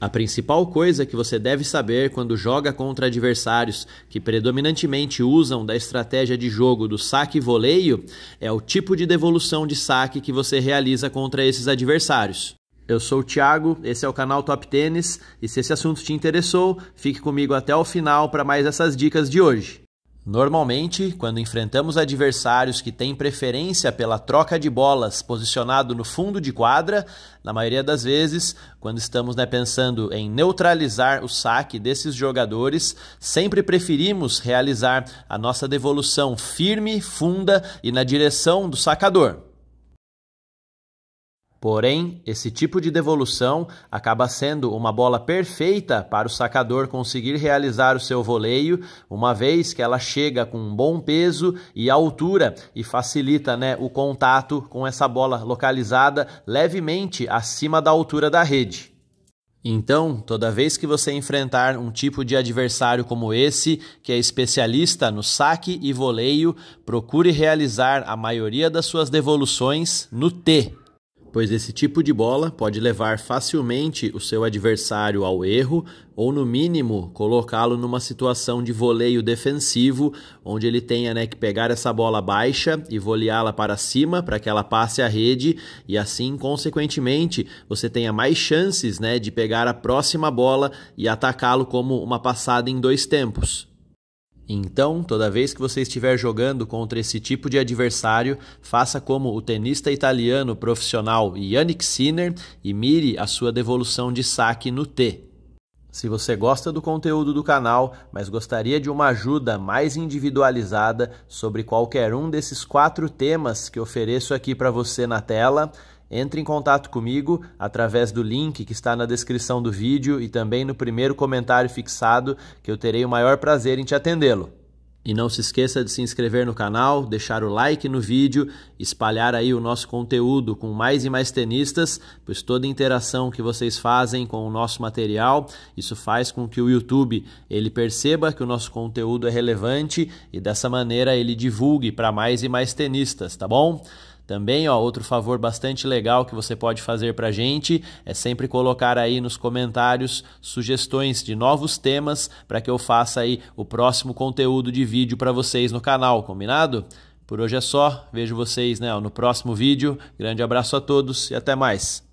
A principal coisa que você deve saber quando joga contra adversários que predominantemente usam da estratégia de jogo do saque e voleio é o tipo de devolução de saque que você realiza contra esses adversários. Eu sou o Thiago, esse é o canal Top Tênis e se esse assunto te interessou, fique comigo até o final para mais essas dicas de hoje. Normalmente, quando enfrentamos adversários que têm preferência pela troca de bolas posicionado no fundo de quadra, na maioria das vezes, quando estamos né, pensando em neutralizar o saque desses jogadores, sempre preferimos realizar a nossa devolução firme, funda e na direção do sacador. Porém, esse tipo de devolução acaba sendo uma bola perfeita para o sacador conseguir realizar o seu voleio, uma vez que ela chega com um bom peso e altura e facilita né, o contato com essa bola localizada levemente acima da altura da rede. Então, toda vez que você enfrentar um tipo de adversário como esse, que é especialista no saque e voleio, procure realizar a maioria das suas devoluções no T, pois esse tipo de bola pode levar facilmente o seu adversário ao erro ou, no mínimo, colocá-lo numa situação de voleio defensivo, onde ele tenha né, que pegar essa bola baixa e voleá-la para cima para que ela passe a rede e, assim, consequentemente, você tenha mais chances né, de pegar a próxima bola e atacá-lo como uma passada em dois tempos. Então, toda vez que você estiver jogando contra esse tipo de adversário, faça como o tenista italiano profissional Yannick Sinner e mire a sua devolução de saque no T. Se você gosta do conteúdo do canal, mas gostaria de uma ajuda mais individualizada sobre qualquer um desses quatro temas que ofereço aqui para você na tela, entre em contato comigo através do link que está na descrição do vídeo e também no primeiro comentário fixado, que eu terei o maior prazer em te atendê-lo. E não se esqueça de se inscrever no canal, deixar o like no vídeo, espalhar aí o nosso conteúdo com mais e mais tenistas, pois toda interação que vocês fazem com o nosso material, isso faz com que o YouTube ele perceba que o nosso conteúdo é relevante e dessa maneira ele divulgue para mais e mais tenistas, tá bom? Também, ó, outro favor bastante legal que você pode fazer a gente é sempre colocar aí nos comentários sugestões de novos temas para que eu faça aí o próximo conteúdo de vídeo para vocês no canal, combinado? Por hoje é só, vejo vocês né, no próximo vídeo. Grande abraço a todos e até mais.